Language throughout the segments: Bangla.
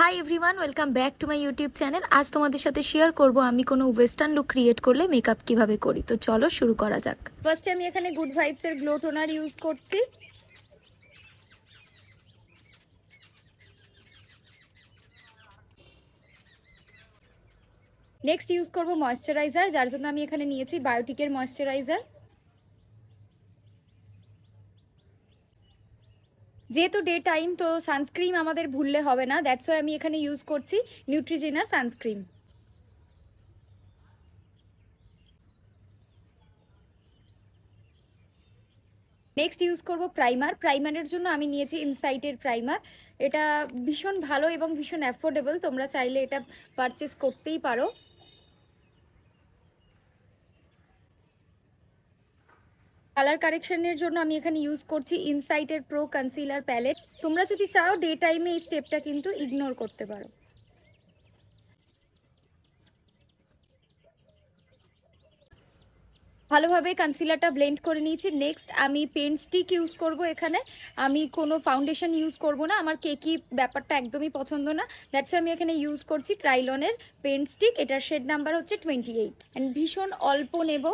High everyone welcome back to my YouTube channel আজ তোমাদের সাথে শেয়ার করব আমি কোনো ওয়েস্টার্ন লুক ক্রিয়েট করলে মেকআপ কিভাবে করি তো চলো শুরু করা যাক ফার্স্টে আমি এখানে গুড ভাইবসের গ্লো টোনার ইউজ করছি নেক্সট ইউজ করব ময়শ্চারাইজার যার জন্য আমি এখানে নিয়েছি বায়োটিকের ময়শ্চারাইজার যেহেতু ডে টাইম তো সানস্ক্রিম আমাদের ভুললে হবে না দ্যাটস ওয়াই আমি এখানে ইউজ করছি নিউট্রিজেনার সানস্ক্রিম নেক্সট ইউজ করব প্রাইমার প্রাইমারের জন্য আমি নিয়েছি ইনসাইটের প্রাইমার এটা ভীষণ ভালো এবং ভীষণ অ্যাফোর্ডেবল তোমরা চাইলে এটা পারচেস করতেই পারো কালার কারেকশনের জন্য আমি এখানে ইউজ করছি ইনসাইটের প্রো কনসিলার প্যালেট তোমরা যদি চাও ডে টাইমে এই স্টেপটা কিন্তু ইগনোর করতে পারো ভালোভাবে কনসিলারটা ব্লেন্ড করে নিয়েছি নেক্সট আমি পেন স্টিক ইউজ করব এখানে আমি কোনো ফাউন্ডেশন ইউজ করব না আমার কেকি ব্যাপারটা একদমই পছন্দ না দ্যাটস আমি এখানে ইউজ করছি ক্রাইলনের পেন স্টিক এটার শেড নাম্বার হচ্ছে টোয়েন্টি এইট অ্যান্ড ভীষণ অল্প নেব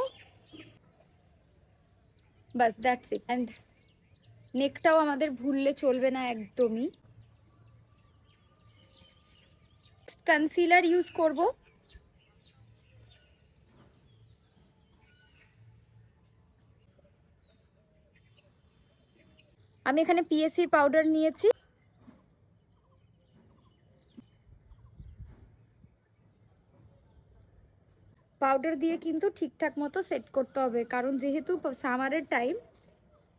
বাস দ্যাটস ইট অ্যান্ড নেকটাও আমাদের ভুললে চলবে না একদমই কনসিলার ইউজ করব আমি এখানে পিএসির পাউডার নিয়েছি পাউডার দিয়ে কিন্তু ঠিকঠাক মতো সেট করতে হবে কারণ যেহেতু সামারের টাইম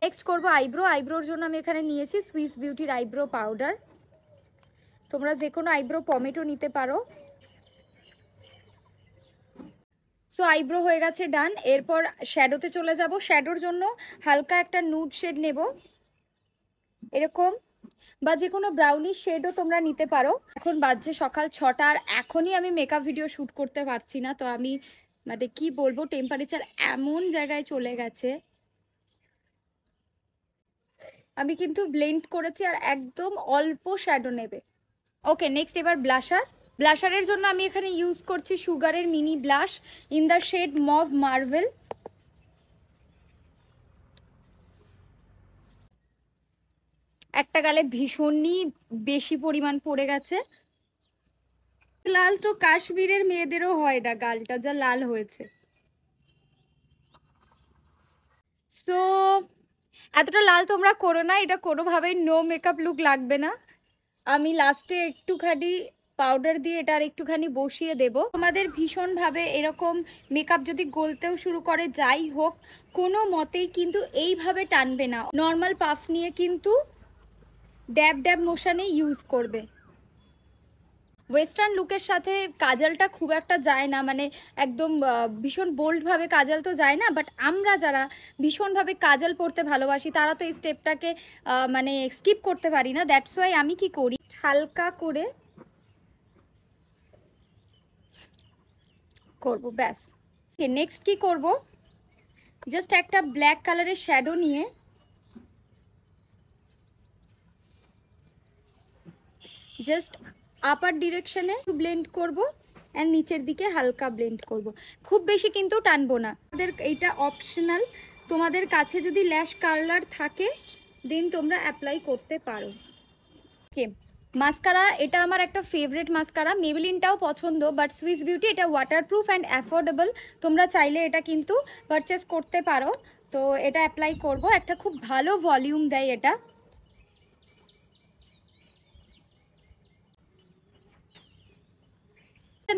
নেক্সট করব আইব্রো আইব্রোর জন্য আমি এখানে নিয়েছি সুইস বিউটির আইব্রো পাউডার তোমরা যে কোনো আইব্রো পমেটো নিতে পারো সো আইব্রো হয়ে গেছে ডান এরপর শ্যাডোতে চলে যাব শ্যাডোর জন্য হালকা একটা নুড শেড নেব এরকম বা যে কোনো ব্রাউনি শেডও তোমরা নিতে পারো এখন বাজছে সকাল ছটা আর এখনই আমি মেকআপ ভিডিও শ্যুট করতে পারছি না তো আমি মানে কি বলবো টেম্পারেচার এমন জায়গায় চলে গেছে আমি কিন্তু ব্লেন্ড করেছি আর একদম অল্প শ্যাডো নেবে ওকে নেক্সট এবার ব্লাশার ব্লাশারের জন্য আমি এখানে ইউজ করছি সুগারের mini blush in the shade mauve marvel একটা গালে ভীষণই বেশি পরিমাণ পড়ে গেছে লাল তো কাশ্মীরের মেয়েদেরও হয় না গালটা যা লাল হয়েছে সো এতটা লাল তোমরা করো না এটা কোনোভাবেই নো মেকআপ লুক লাগবে না আমি লাস্টে একটুখানি পাউডার দিয়ে এটা আর একটুখানি বসিয়ে দেব আমাদের ভীষণভাবে এরকম মেকআপ যদি গলতেও শুরু করে যাই হোক কোনো মতেই কিন্তু এইভাবে টানবে না নর্মাল পাফ নিয়ে কিন্তু ড্যাব ড্যাব মোশানই ইউজ করবে ওয়েস্টার্ন লুকের সাথে কাজলটা খুব একটা যায় না মানে একদম ভীষণ বোল্ডভাবে কাজল তো যায় না বাট আমরা যারা ভীষণভাবে কাজল পরতে ভালোবাসি তারা তো এই স্টেপটাকে মানে স্কিপ করতে পারি না দ্যাটস ওয়াই আমি কি করি হালকা করে করব ব্যাস নেক্সট কি করব জাস্ট একটা ব্ল্যাক কালারের শ্যাডো নিয়ে জাস্ট আপার ডিরেকশানে ব্লেন্ড করব অ্যান্ড নিচের দিকে হালকা ব্লেন্ড করব। খুব বেশি কিন্তু টানবো না আমাদের এইটা অপশনাল তোমাদের কাছে যদি ল্যাশ কার্লার থাকে দেন তোমরা অ্যাপ্লাই করতে পারো কে মাস্কারা এটা আমার একটা ফেভারেট মাস্কারা মেবেলিনটাও পছন্দ বাট সুইস বিউটি এটা ওয়াটারপ্রুফ অ্যান্ড অ্যাফোর্ডেবল তোমরা চাইলে এটা কিন্তু পারচেস করতে পারো তো এটা অ্যাপ্লাই করব একটা খুব ভালো ভলিউম দেয় এটা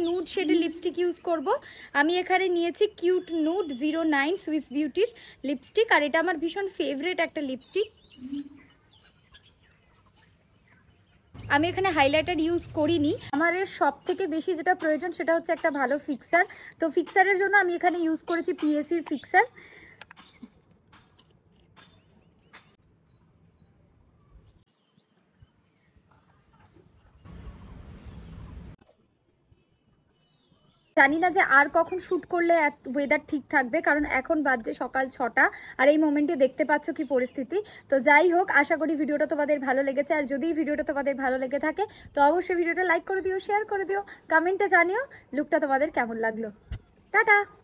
নুড শেডের লিপস্টিক ইউজ করব আমি এখানে নিয়েছি cute nude zero nine Swiss বিউটির লিপস্টিক আর এটা আমার ভীষণ ফেভারেট একটা লিপস্টিক আমি এখানে হাইলাইটার ইউজ করিনি আমার সব থেকে বেশি যেটা প্রয়োজন সেটা হচ্ছে একটা ভালো ফিক্সার তো ফিক্সারের জন্য আমি এখানে ইউজ করেছি পিএসির ফিক্সার জানি না যে আর কখন শ্যুট করলে ওয়েদার ঠিক থাকবে কারণ এখন বাজছে সকাল ছটা আর এই মোমেন্টে দেখতে পাচ্ছ কি পরিস্থিতি তো যাই হোক আশা করি ভিডিওটা তোমাদের ভালো লেগেছে আর যদি ভিডিওটা তোমাদের ভালো লেগে থাকে তো অবশ্যই ভিডিওটা লাইক করে দিও শেয়ার করে দিও কমেন্টে জানিও লুকটা তোমাদের কেমন লাগলো টাটা